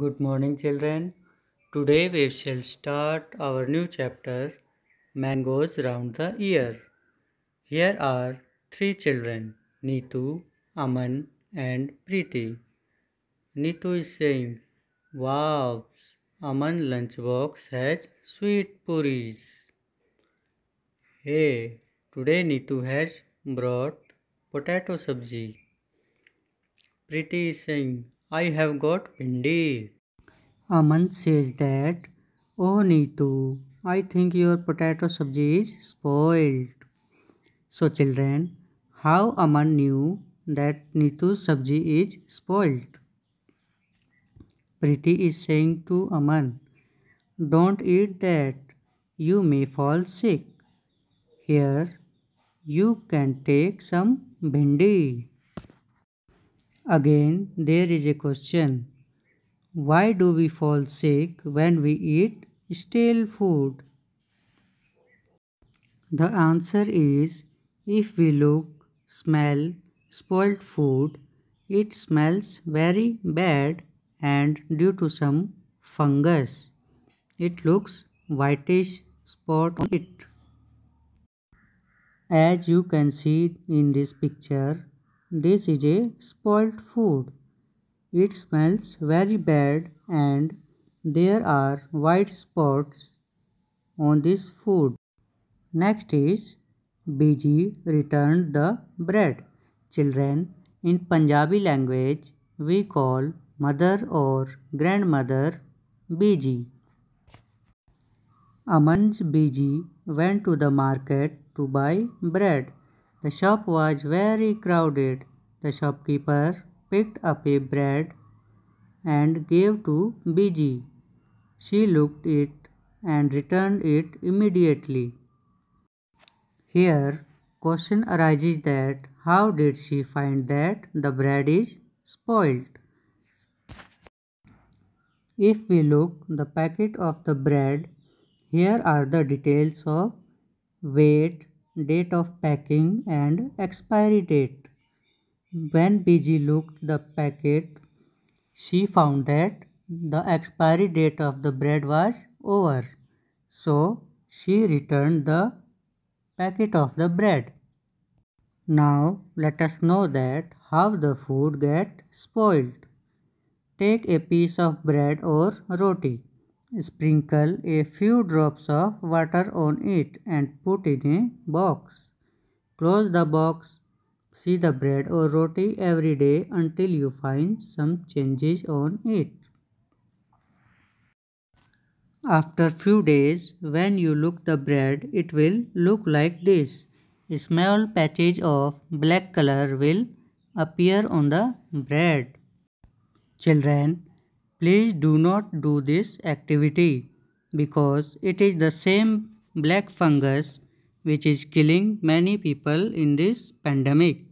Good morning children today we shall start our new chapter mangoes round the year here are three children Neetu Aman and Preeti Neetu is same wow Aman lunch box has sweet puris hey today Neetu has brought potato sabzi Preeti is same I have got pindi. Aman says that, Oh Neetu, I think your potato sabji is spoiled. So children, how Aman knew that Neetu's sabji is spoiled? Priti is saying to Aman, Don't eat that. You may fall sick. Here, you can take some bhindi. Again, there is a question. Why do we fall sick when we eat stale food? The answer is if we look, smell spoiled food, it smells very bad and due to some fungus. It looks whitish spot on it. As you can see in this picture, this is a spoiled food. It smells very bad and there are white spots on this food. Next is BG returned the bread. Children, in Punjabi language, we call mother or grandmother BG. Aman's BG went to the market to buy bread. The shop was very crowded. The shopkeeper picked up a bread and gave to Biji. She looked it and returned it immediately. Here, question arises that how did she find that the bread is spoiled? If we look the packet of the bread, here are the details of weight, date of packing and expiry date. When BG looked the packet, she found that the expiry date of the bread was over. So she returned the packet of the bread. Now let us know that how the food get spoiled. Take a piece of bread or roti. Sprinkle a few drops of water on it and put in a box. Close the box. See the bread or roti every day until you find some changes on it. After few days, when you look the bread, it will look like this. Small patches of black color will appear on the bread. Children, Please do not do this activity because it is the same black fungus which is killing many people in this pandemic.